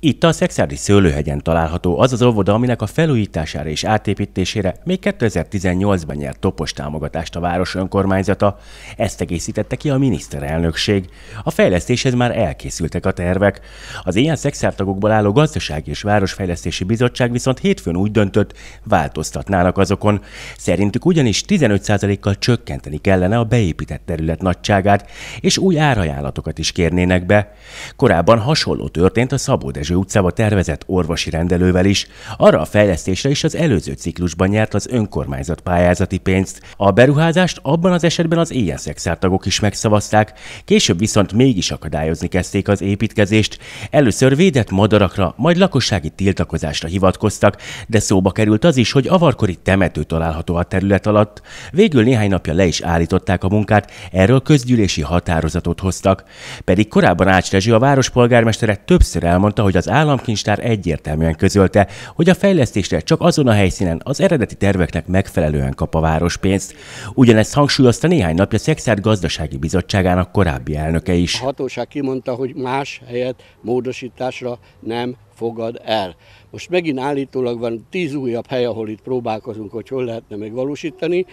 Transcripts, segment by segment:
Itt a Szexádi Szőlőhegyen található az az óvoda, aminek a felújítására és átépítésére még 2018-ban nyert topos támogatást a város önkormányzata. Ezt egészítette ki a miniszterelnökség. A fejlesztéshez már elkészültek a tervek. Az ilyen szexártagokból álló Gazdasági és Városfejlesztési Bizottság viszont hétfőn úgy döntött, változtatnának azokon. Szerintük ugyanis 15%-kal csökkenteni kellene a beépített terület nagyságát, és új árajánlatokat is kérnének be. Korábban hasonló történt a Szabó Dezső utcába tervezett orvosi rendelővel is, arra a fejlesztésre is az előző ciklusban nyert az önkormányzat pályázati pénzt. A beruházást abban az esetben az ilyen szexártagok is megszavazták, később viszont mégis akadályozni kezdték az építkezést. Először védett madarakra, majd lakossági tiltakozásra hivatkoztak, de szóba került az is, hogy avarkori temető található a terület alatt. Végül néhány napja le is állították a munkát, erről közgyűlési határozatot hoztak. Pedig korábban Ács Rezső, a város polgármestere többször elmondta, hogy az államkincstár egyértelműen közölte, hogy a fejlesztésre csak azon a helyszínen az eredeti terveknek megfelelően kap a város pénzt. Ugyanezt hangsúlyozta néhány napja Szexárd gazdasági bizottságának korábbi elnöke is. A hatóság kimondta, hogy más helyet módosításra nem fogad el. Most megint állítólag van tíz újabb hely, ahol itt próbálkozunk, hogy hol lehetne megvalósítani.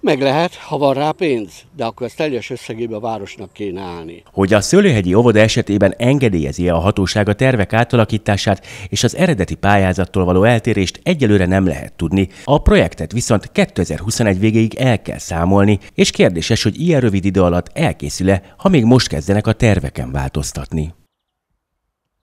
Meg lehet, ha van rá pénz, de akkor ezt teljes összegében a városnak kéne állni. Hogy a Szőlőhegyi óvoda esetében engedélyezi -e a hatóság a tervek átalakítását és az eredeti pályázattól való eltérést egyelőre nem lehet tudni. A projektet viszont 2021 végéig el kell számolni, és kérdéses, hogy ilyen rövid idő alatt elkészül-e, ha még most kezdenek a terveken változtatni.